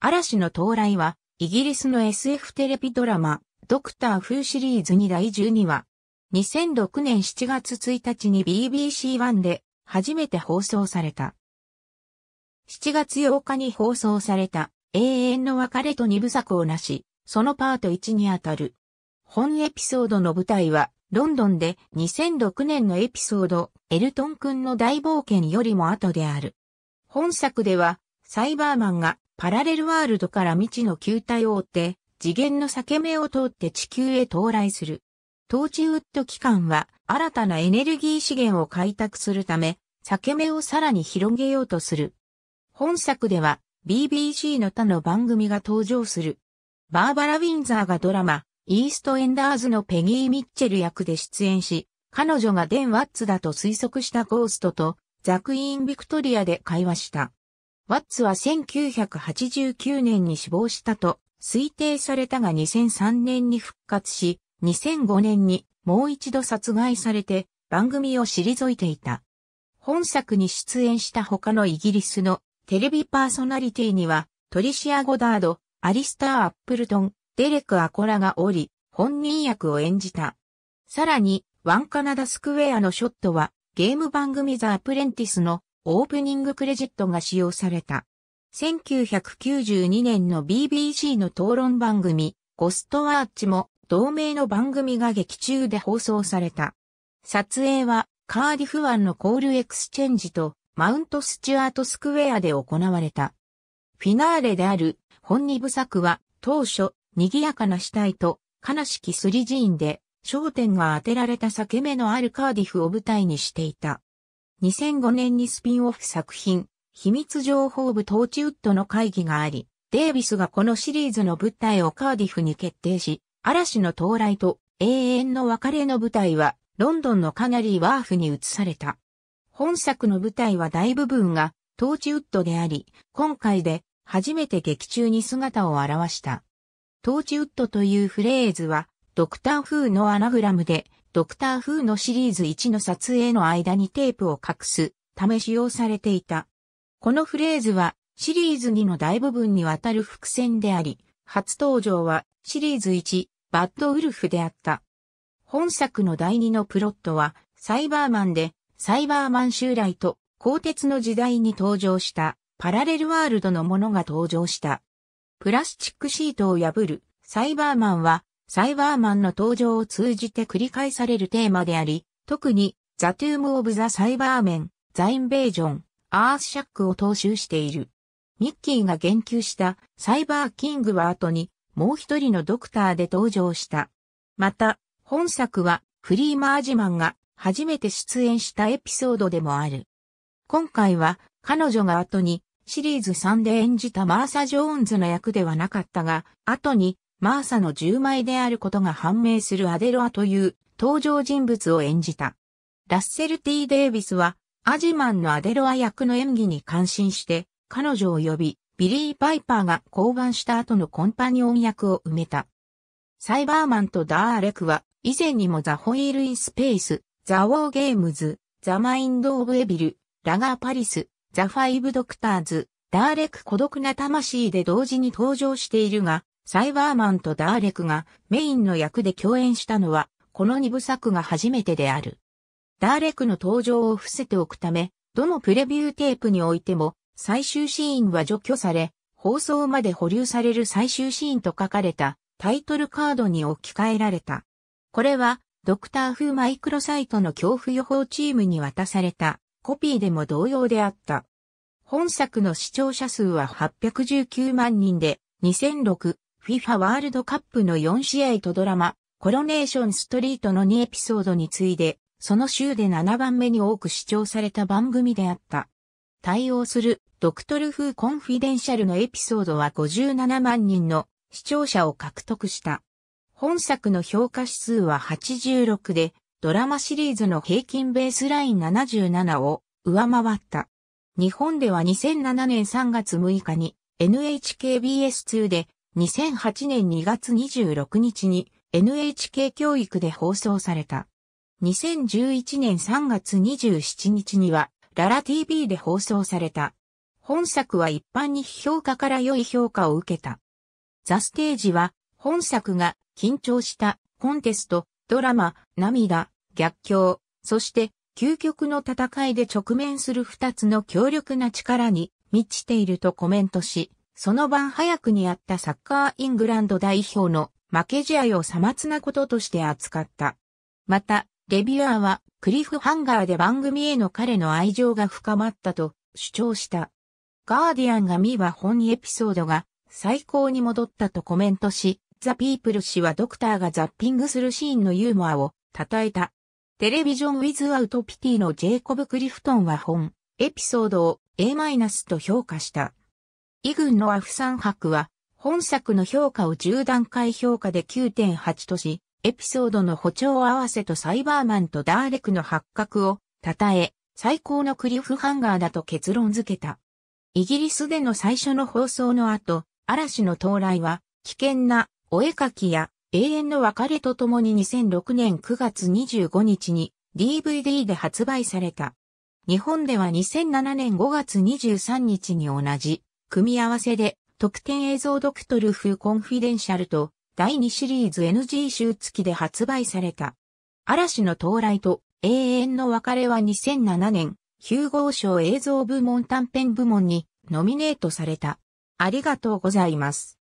嵐の到来は、イギリスの SF テレビドラマ、ドクター・フーシリーズに第12話。2006年7月1日に BBC1 で初めて放送された。7月8日に放送された永遠の別れと二部作をなし、そのパート1にあたる。本エピソードの舞台はロンドンで2006年のエピソードエルトン君の大冒険よりも後である。本作ではサイバーマンがパラレルワールドから未知の球体を追って、次元の裂け目を通って地球へ到来する。トーチウッド機関は新たなエネルギー資源を開拓するため、裂け目をさらに広げようとする。本作では BBC の他の番組が登場する。バーバラ・ウィンザーがドラマ、イーストエンダーズのペギー・ミッチェル役で出演し、彼女がデン・ワッツだと推測したゴーストと、ザクイーン・ビクトリアで会話した。ワッツは1989年に死亡したと推定されたが2003年に復活し、2005年にもう一度殺害されて番組を退いていた。本作に出演した他のイギリスのテレビパーソナリティにはトリシア・ゴダード、アリスター・アップルトン、デレク・アコラがおり、本人役を演じた。さらに、ワンカナダスクエアのショットはゲーム番組ザ・アプレンティスのオープニングクレジットが使用された。1992年の BBC の討論番組、ゴストワーチも同名の番組が劇中で放送された。撮影はカーディフ湾のコールエクスチェンジとマウントスチュアートスクエアで行われた。フィナーレである本二部作は当初賑やかな死体と悲しきスリジーンで焦点が当てられた裂け目のあるカーディフを舞台にしていた。2005年にスピンオフ作品、秘密情報部トーチウッドの会議があり、デイビスがこのシリーズの舞台をカーディフに決定し、嵐の到来と永遠の別れの舞台は、ロンドンのカナリーワーフに移された。本作の舞台は大部分がトーチウッドであり、今回で初めて劇中に姿を現した。トーチウッドというフレーズは、ドクター風のアナグラムで、ドクター風のシリーズ1の撮影の間にテープを隠すため使用されていた。このフレーズはシリーズ2の大部分にわたる伏線であり、初登場はシリーズ1、バッドウルフであった。本作の第2のプロットは、サイバーマンで、サイバーマン襲来と、鋼鉄の時代に登場した、パラレルワールドのものが登場した。プラスチックシートを破る、サイバーマンは、サイバーマンの登場を通じて繰り返されるテーマであり、特に、ザ・トゥーム・オブ・ザ・サイバーメン、ザ・インベージョン、アース・シャックを踏襲している。ミッキーが言及したサイバー・キングは後に、もう一人のドクターで登場した。また、本作は、フリーマージマンが初めて出演したエピソードでもある。今回は、彼女が後に、シリーズ3で演じたマーサ・ジョーンズの役ではなかったが、後にマーサの10枚であることが判明するアデロアという登場人物を演じた。ラッセル・ T・ デイビスは、アジマンのアデロア役の演技に感心して、彼女を呼び、ビリー・パイパーが降板した後のコンパニオン役を埋めた。サイバーマンとダーアレクは、以前にもザ・ホイール・イン・スペース、ザ・ウォー・ゲームズ、ザ・マインド・オブ・エビル、ラガー・パリス、ザ・ファイブ・ドクターズ、ダーレク孤独な魂で同時に登場しているが、サイバーマンとダーレクがメインの役で共演したのは、この二部作が初めてである。ダーレクの登場を伏せておくため、どのプレビューテープにおいても、最終シーンは除去され、放送まで保留される最終シーンと書かれたタイトルカードに置き換えられた。これは、ドクター風マイクロサイトの恐怖予報チームに渡されたコピーでも同様であった。本作の視聴者数は819万人で、2006、FIFA ワールドカップの4試合とドラマ、コロネーションストリートの2エピソードに次いで、その週で7番目に多く視聴された番組であった。対応するドクトル風コンフィデンシャルのエピソードは57万人の視聴者を獲得した。本作の評価指数は86で、ドラマシリーズの平均ベースライン77を上回った。日本では2007年3月6日に NHKBS2 で2008年2月26日に NHK 教育で放送された。2011年3月27日にはララ TV で放送された。本作は一般に評価から良い評価を受けた。ザ・ステージは本作が緊張したコンテスト、ドラマ、涙、逆境、そして究極の戦いで直面する二つの強力な力に満ちているとコメントし、その晩早くにあったサッカーイングランド代表の負け試合をさまつなこととして扱った。また、レビュアーはクリフハンガーで番組への彼の愛情が深まったと主張した。ガーディアンが見は本エピソードが最高に戻ったとコメントし、ザ・ピープル氏はドクターがザッピングするシーンのユーモアを称えた。テレビジョン・ウィズ・アウト・ピティのジェイコブ・クリフトンは本エピソードを A- と評価した。イ軍のアフサン博は、本作の評価を10段階評価で9.8とし、エピソードの歩調合わせとサイバーマンとダーレクの発覚を、称え、最高のクリフハンガーだと結論付けた。イギリスでの最初の放送の後、嵐の到来は、危険なお絵描きや永遠の別れとともに2006年9月25日に DVD で発売された。日本では2007年5月23日に同じ組み合わせで、特典映像ドクトルフコンフィデンシャルと、第2シリーズ NG 集付きで発売された。嵐の到来と永遠の別れは2007年、ヒューゴー賞映像部門短編部門にノミネートされた。ありがとうございます。